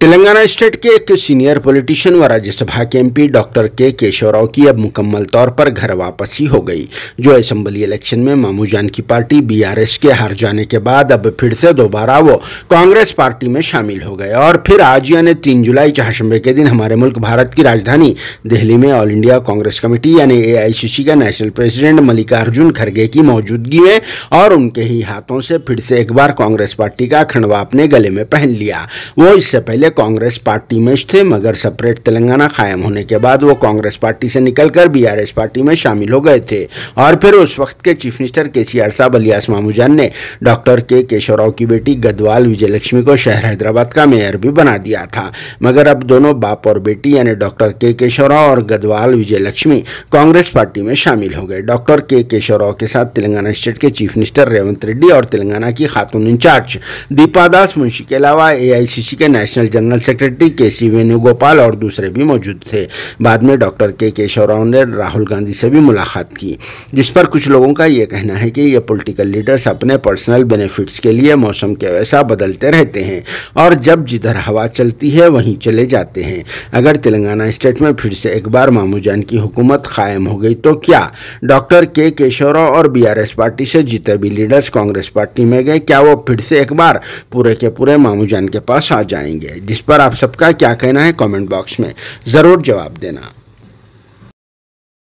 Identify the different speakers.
Speaker 1: Telangana state के एक senior politician व राज्यसभा के एमपी डॉक्टर के केशवराव की अब मुकम्मल तौर पर घर वापसी हो गई जो असम्बली इलेक्शन में मामूजान की पार्टी बीआरएस के हार जाने के बाद अब फिर से दोबारा वो कांग्रेस पार्टी में शामिल हो गए और फिर आज यानी तीन जुलाई चहाशंबे के दिन हमारे मुल्क भारत की राजधानी दिल्ली में ऑल इंडिया कांग्रेस कमेटी यानी ए का नेशनल प्रेसिडेंट मल्लिकार्जुन खड़गे की मौजूदगी में और उनके ही हाथों से फिर से एक बार कांग्रेस पार्टी का खंडवा अपने गले में पहन लिया वो इससे पहले पहले कांग्रेस पार्टी में थे मगर सेपरेट तेलंगाना कायम होने के बाद वो कांग्रेस पार्टी से निकलकर बीआरएस पार्टी में शामिल हो गए थे और फिर उस वक्त के चीफ मिनिस्टर के सी आर साहब अलियास मामूजान ने डॉक्टर के केशवराव की बेटी गदवाल विजयलक्ष्मी को शहर हैदराबाद का मेयर भी बना दिया था मगर अब दोनों बाप और बेटी यानी डॉक्टर के केशवराव और गदवाल विजयलक्ष्मी कांग्रेस पार्टी में शामिल हो गए डॉक्टर के केशवराव के साथ तेलंगाना स्टेट के चीफ मिनिस्टर रेवंत रेड्डी और तेलंगाना की खातून इंचार्ज दीपा दास मुंशी के अलावा एआईसीसी के नेशनल जनरल सेक्रेटरी के सी वेणुगोपाल और दूसरे भी मौजूद थे बाद में डॉक्टर के केशवराव ने राहुल गांधी से भी मुलाकात की जिस पर कुछ लोगों का ये कहना है कि ये पॉलिटिकल लीडर्स अपने पर्सनल बेनिफिट्स के लिए मौसम के वैसा बदलते रहते हैं और जब जिधर हवा चलती है वहीं चले जाते हैं अगर तेलंगाना स्टेट में फिर से एक बार मामूजान की हुकूमत कायम हो गई तो क्या डॉक्टर के केशवराव और बीआरएस पार्टी से जीते भी लीडर्स कांग्रेस पार्टी में गए क्या वो फिर से एक बार पूरे के पूरे मामूजान के पास आ जाएंगे जिस पर आप सबका क्या कहना है कमेंट बॉक्स में ज़रूर जवाब देना